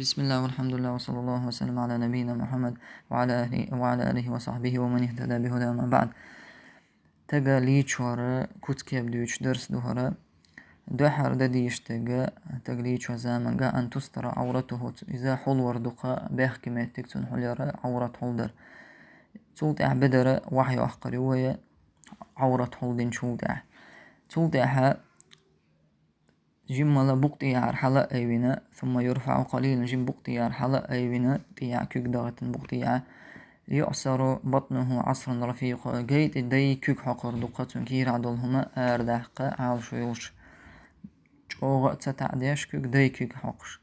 بسم الله والحمد لله وصلى الله وسلم على نبينا محمد وعلى أهله, وعلى آله وصحبه ومن اهتدى بهدى ما بعد تجا ليتشورا كوتكيب دويتش درس دوهرا دوحر دديش تجا تجليتش زامنجا أن تستر عورته إذا حلور دقا بيحكي ما تكتن حليرا عورة حلدر تولت أعبدر وحي أحقري ويا عورة حلدن شودع تولت أحا جيم لا بوق تيا أرحلة ثم يرفع قليلا جيم بوق تيا أي بناء تيع كيك دغة بوق تيا يعصر بطنه عصرا رفيقا جيت دي كيك حقر دقة كير عدلهما أردحق على شيوش جوغ تتعديش كيك دي كيك حقش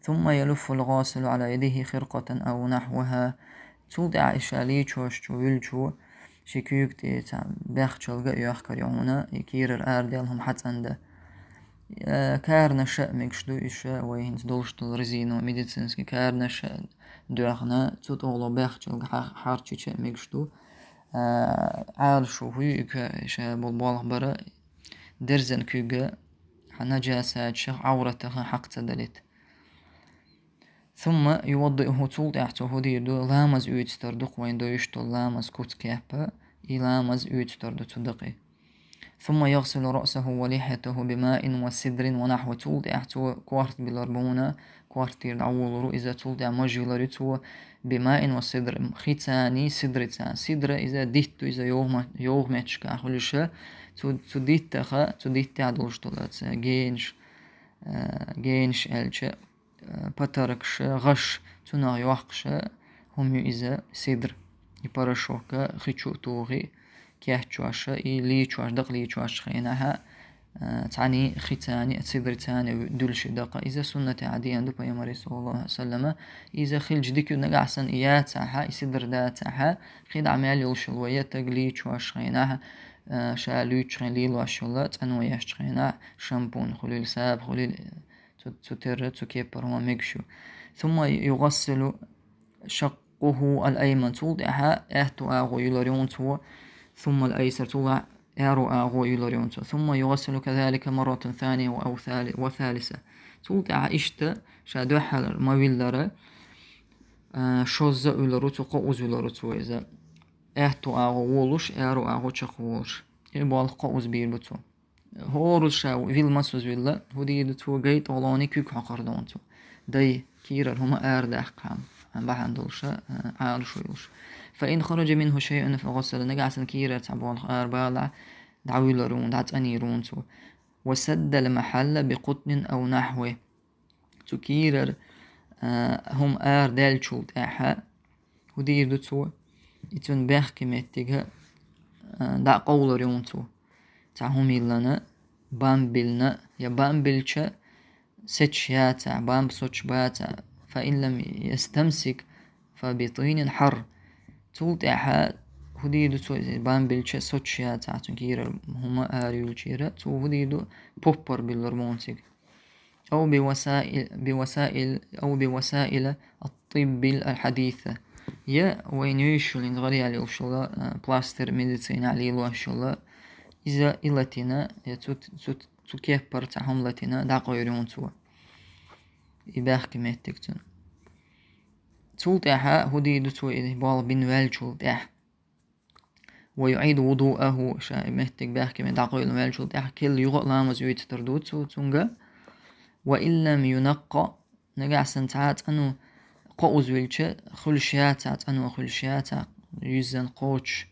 ثم يلف الغاسل على يده خرقة أو نحوها تودع إشالي تشوش تشويلشو شكيك تيتا بخشلغ يحكر يعونا يكير آر يلهم حتى عنده Э, Каарнашәмек што ишәуеин здолшто рзино медицински каарнаша дуахна цут оло бахчо харчи чәмек што э, аршу хуйка иша болбол бара дерзен күйге ханажаса чах ауратаха хақца далит ثم يوضئه تول تحته ديردو لامز يتستردق وين دويشتو لامز كوتكيحبا إلامز يتستردو تدقي ثم يغسل رأسه ولحيته بماء وسدر ونحو تولد كوارت كوارتبيلار كوارت أول رؤزة تولد مجيلاري تو بماء وسدر ختاني تان سدر إذا ديت إذا يوم يوم يتشكى خلشة تديت تخا تديت تعدلش طلعت جينش جينش ألش بطرقش غش تناغ يوحقش هم إذا سدر يبارشوكا خيتو توغي كيح تشواش لي تشواش دق لي تشواش خيناها آه، تعني ختاني أتصدر تاني دول شدقة إذا سنة عادية عند بيامري صلى الله عليه وسلم إذا خيل ديك يدنق أحسن إياه تاحا إصدر دا تاحا خيد عمال يلشل ويا تقلي تشواش خينها آه، شالو تشخين ليل واشولا تنو يشخينا شامبون خليل ساب خليل تتر تكبر ومكشو ثم يغسل شقه الأيمن توضعها أهتو أغو يلريون تولد ثم الأيسر توضع رؤاه ويلوريونتو ثم يغسل كذلك مرة ثانية أو وثالثة توقع işte şadöhel mavilları şozza ülorutu ko uz ülorutu eze ehtu ağı oluş eru ağı çakı oluş yani bu alqa uz bir butu horuz şav vilma söz villa hudiyedu tu gayt olani kük haqardan tu day kirar huma erdə ahqam bahan dolşa alış uyuluş فإن خرج منه شيء فغسل نجاسا كيرة تعبوا الأربالة دعوي لرون دعت أنيرون وسد المحل بقطن أو نحوه تكيرر آه، هم آر دال تشوت أحا ودير دوتو يتون بيخ كمتيغ آه، دا قول ريونتو تعهم يلنا بامبلنا يا بامبلش ستشياتا بامبسوتش باتا فإن لم يستمسك فبطين حر تولتيحا هديدو تو بان بلچه سوچيا تاتون كيرا هما آريو كيرا تو هديدو بوبر بالرمونتيك أو بوسائل بوسائل أو بوسائل الطب الحديثة يا وين يشولين غري على وشولا بلاستر ميديسين على وشولا إذا إلتنا توت توت تكبر تاعهم لتنا داقو يريون تو إباخ كميتك تنو تولتاها هديدتو إهبال بن والجولتاح ويعيد وضوءه شا مهتك باحكي من دعقل والجولتاح كل يغق لامز يويت تردو تردوتو تونغا وإن لم ينقى نقع سنتعات أنو قوز ويلتش خلشياتات أنو خلشياتا يزن قوش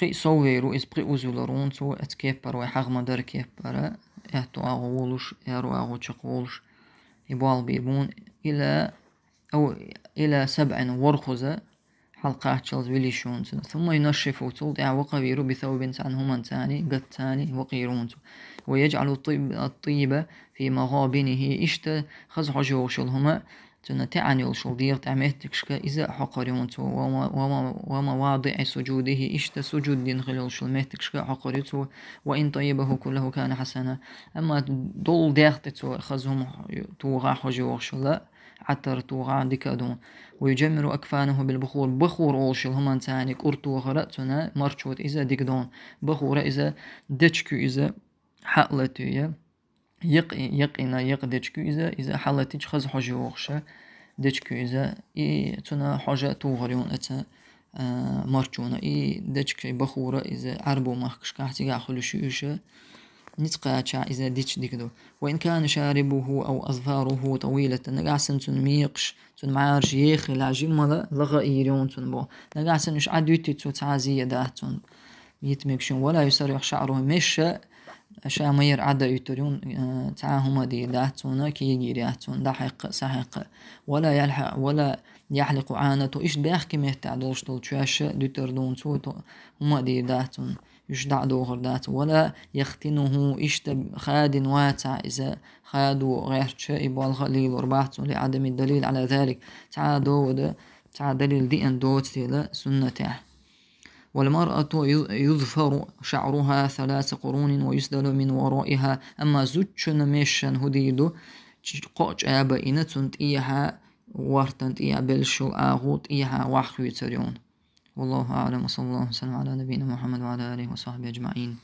قي صويرو إز بقي لرون تو أتكيبر ويحغم در كيبر إهتو أغوولوش إهرو أغوش قولش يبال بيبون إلى أو إلى سبع حلقة حلقات شلز وليشون ثم ينشف تلطع وقبير بثوب عنهما تاني قد تاني وقيرون ويجعل الطيب, الطيبة في مغابنه إشت خزحج وشلهما تنتعني الشل دير تعميه تكشك إذا حقرون ومواضع سجوده إشتا سجود دين خلال شلمه تكشك وإن طيبه كله كان حسنا أما دول ديختت خزهم توغا حجو وشلا عطر عترتوغا ديكادون ويجمر أكفانه بالبخور بخور أولشل همان تانيك أرتوغا رأتنا مرشوت إذا ديكدون بخور إذا دتشكو إذا حقلتو يا يق يقنا يق دتشكو إذا إذا حلتيج خز حجي وخشة دتشكو إذا إي تنا حجة توغريون أتا آه، مرشونا إي دتشكي بخور إذا عربو مخكش كاحتي قاعد خلوشي نتقاچا إذا ديتش ديكدو وإن كان شاربه أو أظفاره طويلة نقاسن تن ميقش تن معارش يخي لا جملة لغيرون تن بو نقاسن إش عدوتي تو تعازية تن يتمكشن ولا يسرح شعره مش أشياء مير عدا يترون آه، تعاهما دي تن كي تن دحق سحق ولا يلحق ولا يحلق عانته إيش داخ كميه تعدوش تلتشاش دي تردون تو هما دي تن يشدع دو غردات ولا يختنه اشتب خاد واتع إذا خاد غير شائب والغليل وربعت لعدم الدليل على ذلك تعا دود تعا دليل دي أن دوت تلا سنته والمرأة يظفر شعرها ثلاث قرون ويسدل من ورائها أما زوجن ميشن هديدو قوش آبا إنتون تيها وارتن تيها بلشو آغوت إيها وحيو تريون والله أعلم وصلى الله وسلم على نبينا محمد وعلى آله وصحبه أجمعين